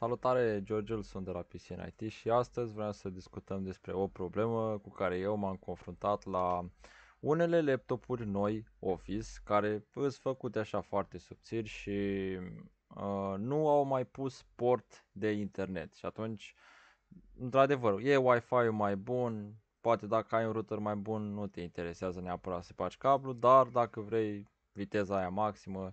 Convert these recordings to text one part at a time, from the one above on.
Salutare, George sunt de la PC IT și astăzi vreau să discutăm despre o problemă cu care eu m-am confruntat la unele laptopuri noi Office care sunt făcute așa foarte subțiri și uh, nu au mai pus port de internet și atunci, într-adevăr, e Wi-Fi mai bun, poate dacă ai un router mai bun nu te interesează neapărat să faci cablu, dar dacă vrei viteza aia maximă,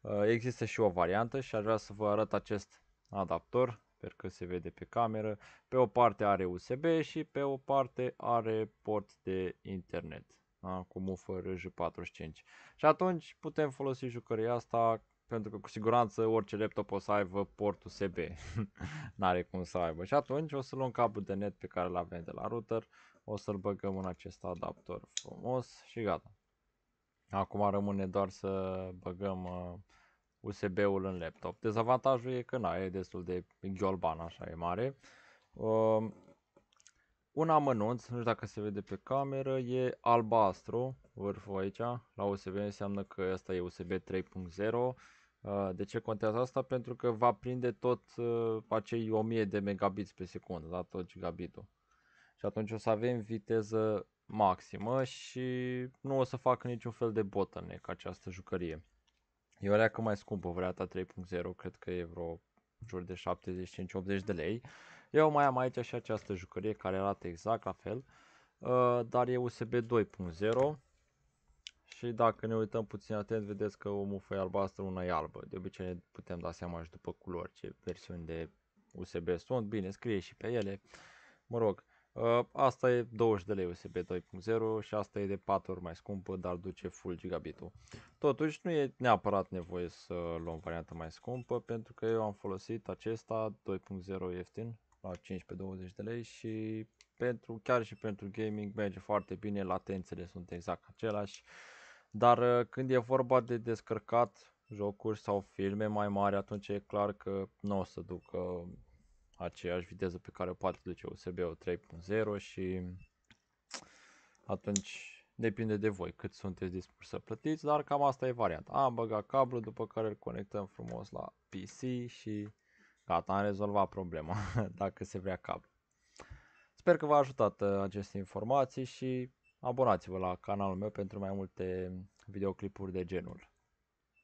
uh, există și o variantă și aș vrea să vă arăt acest adaptor, sper că se vede pe cameră. Pe o parte are USB și pe o parte are port de internet da? cu mufă RJ45. Și atunci putem folosi jucăria asta pentru că cu siguranță orice laptop o să aibă port USB. N-are cum să aibă. Și atunci o să luăm cablu de net pe care îl avem de la router, o să-l băgăm în acest adaptor frumos și gata. Acum rămâne doar să băgăm uh, USB-ul în laptop. Dezavantajul e că na, e destul de gheolban, așa e mare. Uh, un amănunț, nu știu dacă se vede pe cameră, e albastru, vârful aici, la USB înseamnă că asta e USB 3.0. Uh, de ce contează asta? Pentru că va prinde tot uh, acei 1000 de megabits pe secundă, da? tot gigabitul. Și atunci o să avem viteză maximă și nu o să facă niciun fel de bottleneck această jucărie. E o leacă mai scumpă, varianta 3.0, cred că e vreo jur de 75-80 de lei. Eu mai am aici și această jucărie care arată exact la fel, uh, dar e USB 2.0 și dacă ne uităm puțin atent vedeți că o mufă e albastră, una e albă. De obicei ne putem da seama și după culori ce versiuni de USB sunt, bine scrie și pe ele, mă rog. Uh, asta e 20 de lei USB 2.0 și asta e de 4 ori mai scumpă, dar duce full gigabitul. Totuși nu e neapărat nevoie să luăm varianta mai scumpă, pentru că eu am folosit acesta 2.0 ieftin la 15-20 de lei și pentru, chiar și pentru gaming merge foarte bine, latențele sunt exact același. Dar uh, când e vorba de descărcat jocuri sau filme mai mari, atunci e clar că nu o să ducă aceeași viteză pe care o poate duce USB-ul 3.0 și atunci depinde de voi cât sunteți dispuși să plătiți, dar cam asta e varianta. Am băgat cablu după care îl conectăm frumos la PC și gata, am rezolvat problema dacă se vrea cablu. Sper că v-a ajutat uh, aceste informații și abonați-vă la canalul meu pentru mai multe videoclipuri de genul.